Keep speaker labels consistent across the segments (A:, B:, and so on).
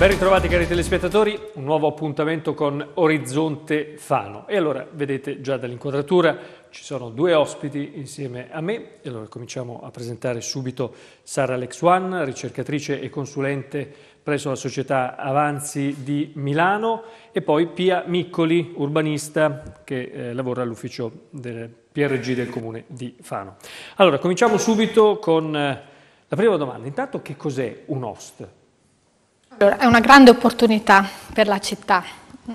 A: Ben ritrovati cari telespettatori, un nuovo appuntamento con Orizzonte Fano. E allora vedete già dall'inquadratura ci sono due ospiti insieme a me. E allora cominciamo a presentare subito Sara Lexuan, ricercatrice e consulente presso la società Avanzi di Milano e poi Pia Miccoli, urbanista che eh, lavora all'ufficio del PRG del comune di Fano. Allora cominciamo subito con eh, la prima domanda. Intanto che cos'è un host?
B: Allora, è una grande opportunità per la città.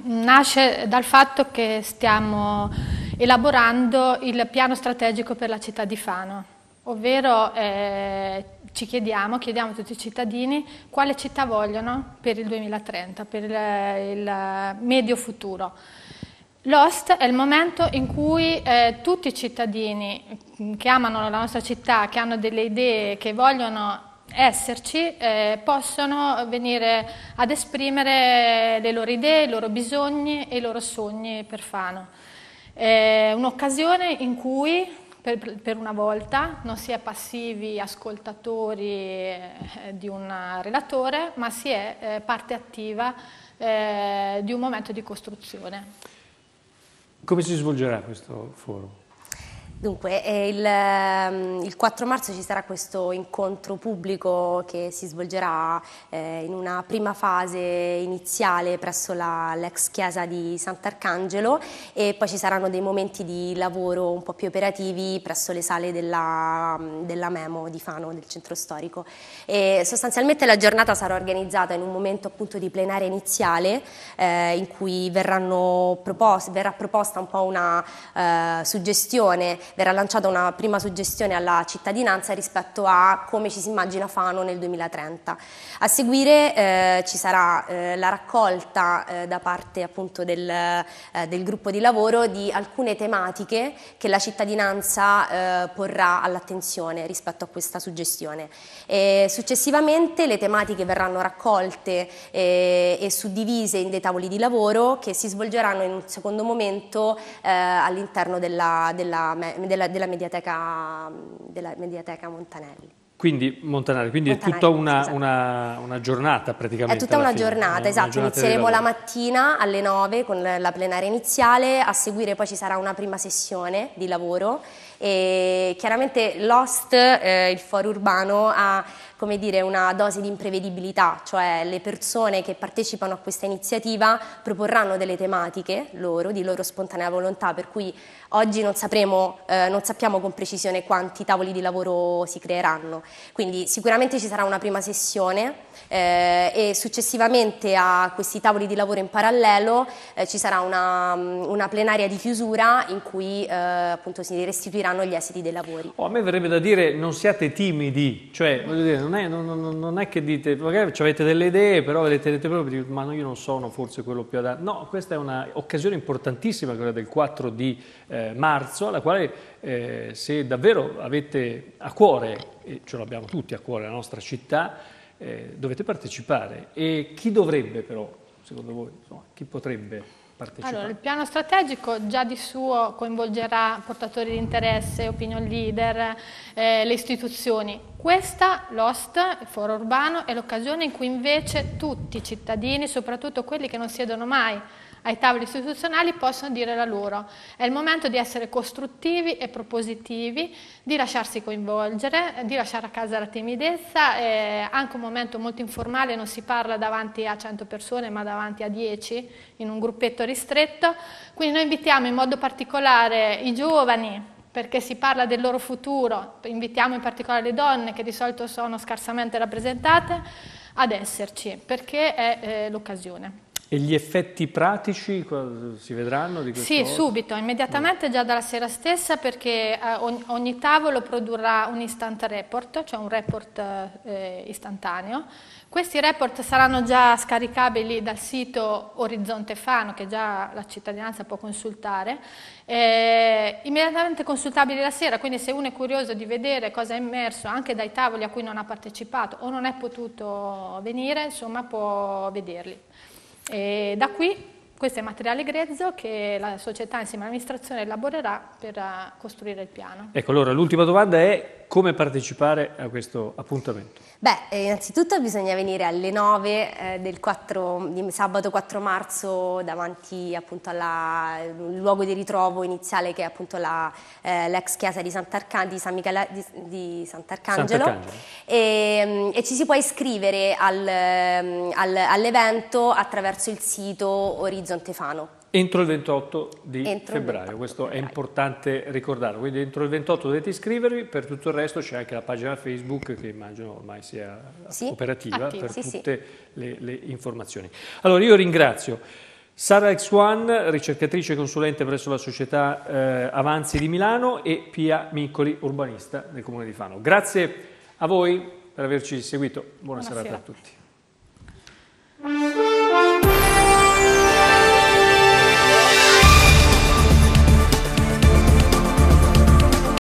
B: Nasce dal fatto che stiamo elaborando il piano strategico per la città di Fano, ovvero eh, ci chiediamo, chiediamo a tutti i cittadini quale città vogliono per il 2030, per il, il medio futuro. L'host è il momento in cui eh, tutti i cittadini che amano la nostra città, che hanno delle idee, che vogliono esserci eh, possono venire ad esprimere le loro idee, i loro bisogni e i loro sogni per Fano. È un'occasione in cui per, per, una volta non si è passivi ascoltatori eh, di un relatore, ma si è eh, parte attiva eh, di un momento di costruzione.
A: Come si svolgerà questo forum?
C: Dunque, il, ehm, il, 4 marzo ci sarà questo incontro pubblico che si svolgerà eh, in una prima fase iniziale presso l'ex chiesa di Sant'Arcangelo e poi ci saranno dei momenti di lavoro un po' più operativi presso le sale della, della Memo di Fano, del centro storico. E sostanzialmente la giornata sarà organizzata in un momento appunto di plenaria iniziale eh, in cui proposte, verrà proposta un po' una eh, suggestione verrà lanciata una prima suggestione alla cittadinanza rispetto a come ci si immagina Fano nel 2030. A seguire eh, ci sarà eh, la raccolta eh, da parte appunto del, eh, del, gruppo di lavoro di alcune tematiche che la cittadinanza eh, porrà all'attenzione rispetto a questa suggestione. E successivamente le tematiche verranno raccolte eh, e suddivise in dei tavoli di lavoro che si svolgeranno in un secondo momento all'interno della, della, della, della, mediateca, mm, della mediateca Montanelli.
A: Quindi Montanari, quindi Montanari, è tutta una, esatto. una, una, giornata praticamente. È tutta una fine, giornata, eh, no? esatto. Una giornata Inizieremo la
C: mattina alle 9 con la plenaria iniziale, a seguire poi ci sarà una prima sessione di lavoro e chiaramente Lost, eh, il foro urbano, ha come dire, una dose di imprevedibilità, cioè le persone che partecipano a questa iniziativa proporranno delle tematiche loro, di loro spontanea volontà, per cui oggi non, sapremo, eh, non sappiamo con precisione quanti tavoli di lavoro si creeranno. Quindi sicuramente ci sarà una prima sessione eh, e successivamente a questi tavoli di lavoro in parallelo eh, ci sarà una, una, plenaria di chiusura in cui eh, appunto si restituirà diranno gli esiti dei lavori.
A: Oh, a me verrebbe da dire non siate timidi, cioè dire, non, è, non, non, è, che dite, magari avete delle idee, però ve le tenete proprio, ma io non sono forse quello più adatto. No, questa è un'occasione importantissima, quella del 4 di eh, marzo, alla quale eh, se davvero avete a cuore, e ce l'abbiamo tutti a cuore la nostra città, eh, dovete partecipare. E chi dovrebbe però, secondo voi, insomma, chi potrebbe? partecipare? Allora,
B: il piano strategico già di suo coinvolgerà portatori di interesse, opinion leader, eh, le istituzioni. Questa, l'OST, il foro urbano, è l'occasione in cui invece tutti i cittadini, soprattutto quelli che non siedono mai, ai tavoli istituzionali possono dire la loro. È il momento di essere costruttivi e propositivi, di lasciarsi coinvolgere, di lasciare a casa la timidezza, è anche un momento molto informale, non si parla davanti a 100 persone ma davanti a 10 in un gruppetto ristretto, quindi noi invitiamo in modo particolare i giovani perché si parla del loro futuro, invitiamo in particolare le donne che di solito sono scarsamente rappresentate ad esserci, perché è eh, l'occasione.
A: E gli effetti pratici si vedranno di questo? Sì, volta? subito,
B: immediatamente già dalla sera stessa perché eh, ogni, tavolo produrrà un instant report, cioè un report eh, istantaneo. Questi report saranno già scaricabili dal sito Orizzonte Fano che già la cittadinanza può consultare, eh, immediatamente consultabili la sera, quindi se uno è curioso di vedere cosa è immerso anche dai tavoli a cui non ha partecipato o non è potuto venire, insomma può vederli. E da qui questo è materiale grezzo che la società insieme all'amministrazione elaborerà per eh, costruire il piano.
A: Ecco, allora l'ultima domanda è come partecipare a questo appuntamento?
C: Beh, eh, innanzitutto bisogna venire alle 9 eh, del 4, di sabato 4 marzo davanti appunto al luogo di ritrovo iniziale che è appunto la, eh, l'ex chiesa di, Sant'Arca, di, San Michela, di, di Sant'Arcangelo, Sant'Arcangelo. E, ehm, e, ci si può iscrivere al, ehm, al, all'evento attraverso il sito Orizzonte Fano.
A: Entro il 28 di entro febbraio, 28 questo febbraio. è importante ricordarlo, quindi entro il 28 dovete iscrivervi, per tutto il resto c'è anche la pagina Facebook che immagino ormai sia sì? operativa Attiva. per sì, tutte sì. Le, le informazioni. Allora io ringrazio Sara Exuan, ricercatrice e consulente presso la società eh, Avanzi di Milano e Pia Miccoli, urbanista del Comune di Fano. Grazie a voi per averci seguito, buona Buonasera. serata a tutti.